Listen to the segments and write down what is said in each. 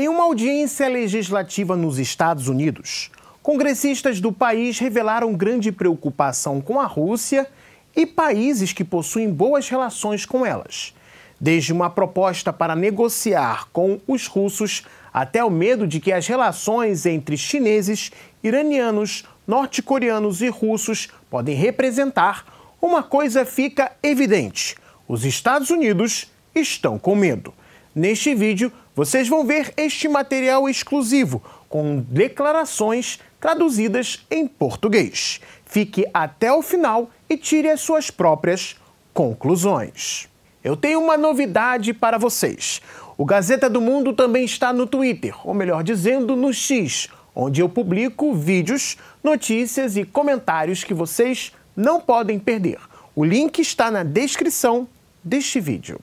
Em uma audiência legislativa nos Estados Unidos, congressistas do país revelaram grande preocupação com a Rússia e países que possuem boas relações com elas. Desde uma proposta para negociar com os russos até o medo de que as relações entre chineses, iranianos, norte-coreanos e russos podem representar, uma coisa fica evidente: os Estados Unidos estão com medo. Neste vídeo, vocês vão ver este material exclusivo com declarações traduzidas em português. Fique até o final e tire as suas próprias conclusões. Eu tenho uma novidade para vocês. O Gazeta do Mundo também está no Twitter, ou melhor dizendo, no X, onde eu publico vídeos, notícias e comentários que vocês não podem perder. O link está na descrição deste vídeo.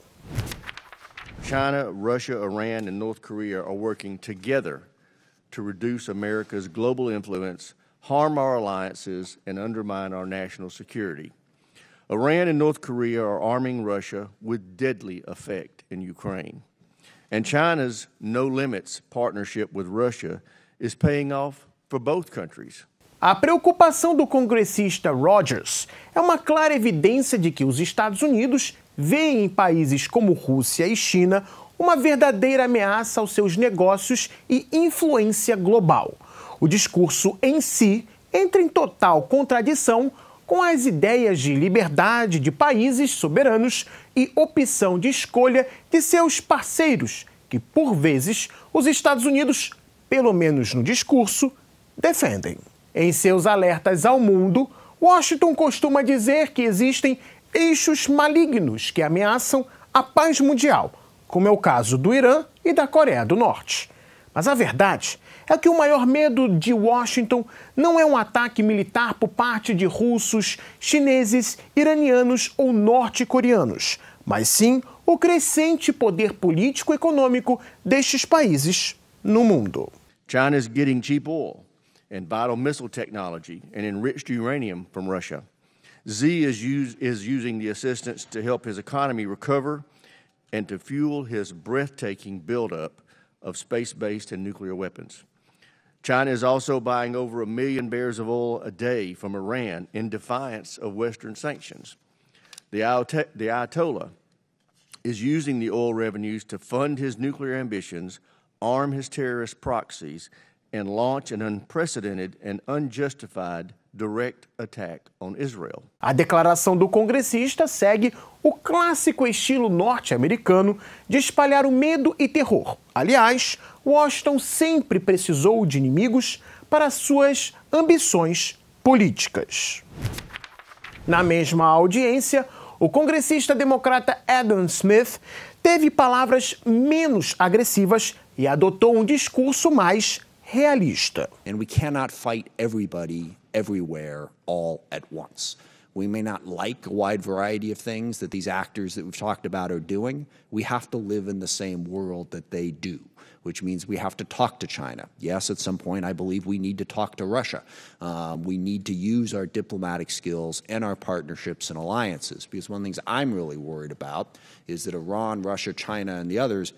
China, Russia, Iran, and North Korea are working together to reduce America's global influence, harm our alliances, and undermine our national security. Iran and North Korea are arming Russia with deadly effect in Ukraine. And China's no limits partnership with Russia is paying off for both countries. A preocupação do congressista Rogers é uma clara evidência de que os Estados Unidos veem em países como Rússia e China uma verdadeira ameaça aos seus negócios e influência global. O discurso em si entra em total contradição com as ideias de liberdade de países soberanos e opção de escolha de seus parceiros, que por vezes os Estados Unidos, pelo menos no discurso, defendem. Em seus alertas ao mundo, Washington costuma dizer que existem eixos malignos que ameaçam a paz mundial, como é o caso do Irã e da Coreia do Norte. Mas a verdade é que o maior medo de Washington não é um ataque militar por parte de russos, chineses, iranianos ou norte-coreanos, mas sim o crescente poder político-econômico e destes países no mundo. getting cheap oil. and vital missile technology and enriched uranium from Russia. Z is, use, is using the assistance to help his economy recover and to fuel his breathtaking buildup of space based and nuclear weapons. China is also buying over a million barrels of oil a day from Iran in defiance of Western sanctions. The, the Ayatollah is using the oil revenues to fund his nuclear ambitions, arm his terrorist proxies, and launch an unprecedented and unjustified direct attack on Israel. A declaração do congressista segue o clássico estilo norte-americano de espalhar o medo e terror. Aliás, Washington sempre precisou de inimigos para suas ambições políticas. Na mesma audiência, o congressista democrata Adam Smith teve palavras menos agressivas e adotou um discurso mais And we cannot fight everybody, everywhere, all at once. We may not like a wide variety of things that these actors that we've talked about are doing. We have to live in the same world that they do, which means we have to talk to China. Yes, at some point, I believe we need to talk to Russia. Um, we need to use our diplomatic skills and our partnerships and alliances, because one of the things I'm really worried about is that Iran, Russia, China, and the others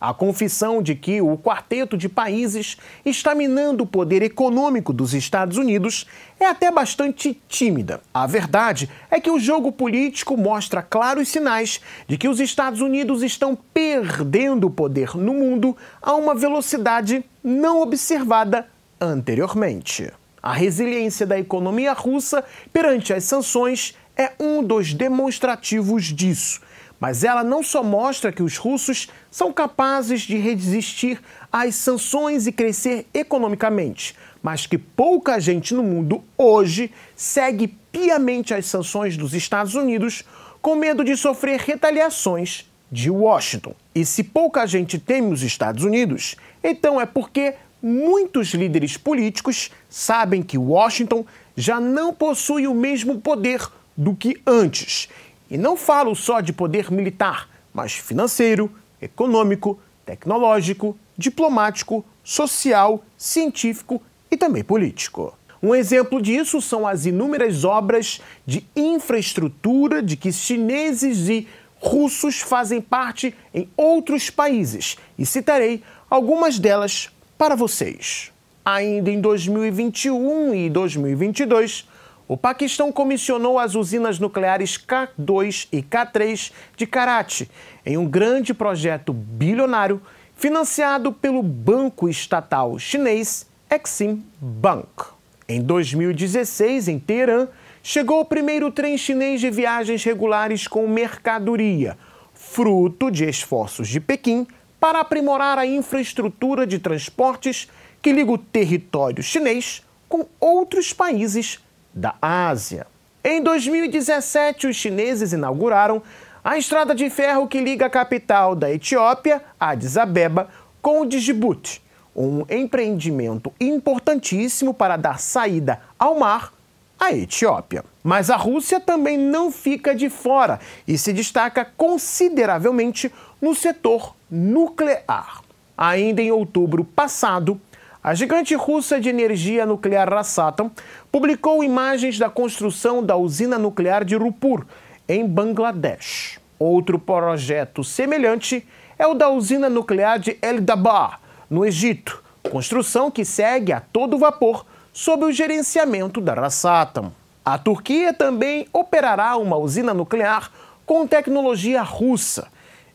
A confissão de que o quarteto de países está minando o poder econômico dos Estados Unidos é até bastante tímida. A verdade é que o jogo político mostra claros sinais de que os Estados Unidos estão perdendo o poder no mundo a uma velocidade não observada anteriormente. A resiliência da economia russa perante as sanções é um dos demonstrativos disso. Mas ela não só mostra que os russos são capazes de resistir às sanções e crescer economicamente, mas que pouca gente no mundo hoje segue piamente as sanções dos Estados Unidos com medo de sofrer retaliações de Washington. E se pouca gente teme os Estados Unidos, então é porque muitos líderes políticos sabem que Washington já não possui o mesmo poder do que antes. E não falo só de poder militar, mas financeiro, econômico, tecnológico, diplomático, social, científico e também político. Um exemplo disso são as inúmeras obras de infraestrutura de que chineses e russos fazem parte em outros países, e citarei algumas delas para vocês. Ainda em 2021 e 2022, o Paquistão comissionou as usinas nucleares K2 e K3 de Karachi em um grande projeto bilionário financiado pelo banco estatal chinês Exim Bank. Em 2016, em Teherã, chegou o primeiro trem chinês de viagens regulares com mercadoria, fruto de esforços de Pequim para aprimorar a infraestrutura de transportes que liga o território chinês com outros países da Ásia. Em 2017, os chineses inauguraram a estrada de ferro que liga a capital da Etiópia, Addis Abeba, com o Djibouti, um empreendimento importantíssimo para dar saída ao mar à Etiópia. Mas a Rússia também não fica de fora e se destaca consideravelmente no setor nuclear. Ainda em outubro passado, a gigante russa de energia nuclear Rosatom publicou imagens da construção da usina nuclear de Rupur, em Bangladesh. Outro projeto semelhante é o da usina nuclear de El Dabar, no Egito, construção que segue a todo vapor sob o gerenciamento da Rosatom. A Turquia também operará uma usina nuclear com tecnologia russa,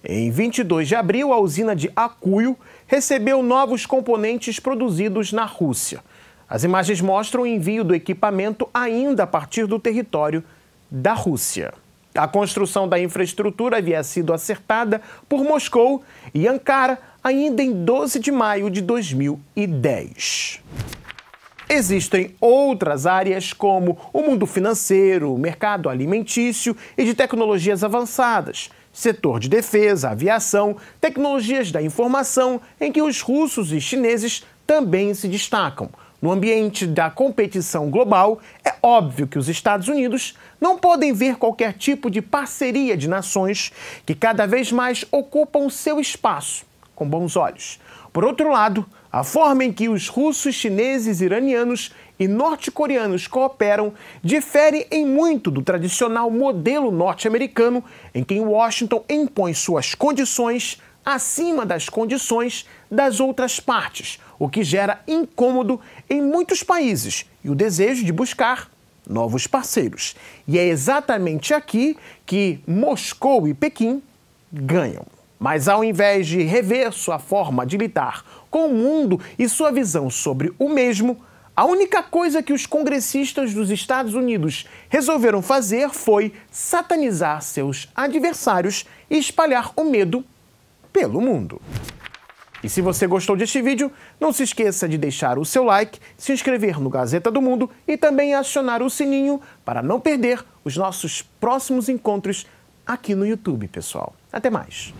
em 22 de abril, a usina de Acuio recebeu novos componentes produzidos na Rússia. As imagens mostram o envio do equipamento ainda a partir do território da Rússia. A construção da infraestrutura havia sido acertada por Moscou e Ankara ainda em 12 de maio de 2010. Existem outras áreas como o mundo financeiro, o mercado alimentício e de tecnologias avançadas setor de defesa, aviação, tecnologias da informação, em que os russos e chineses também se destacam. No ambiente da competição global, é óbvio que os Estados Unidos não podem ver qualquer tipo de parceria de nações que cada vez mais ocupam seu espaço com bons olhos. Por outro lado, a forma em que os russos, chineses, iranianos e norte-coreanos cooperam difere em muito do tradicional modelo norte-americano, em que Washington impõe suas condições acima das condições das outras partes, o que gera incômodo em muitos países e o desejo de buscar novos parceiros. E é exatamente aqui que Moscou e Pequim ganham. Mas ao invés de rever sua forma de lidar com o mundo e sua visão sobre o mesmo, a única coisa que os congressistas dos Estados Unidos resolveram fazer foi satanizar seus adversários e espalhar o medo pelo mundo. E se você gostou deste vídeo, não se esqueça de deixar o seu like, se inscrever no Gazeta do Mundo e também acionar o sininho para não perder os nossos próximos encontros aqui no YouTube, pessoal. Até mais!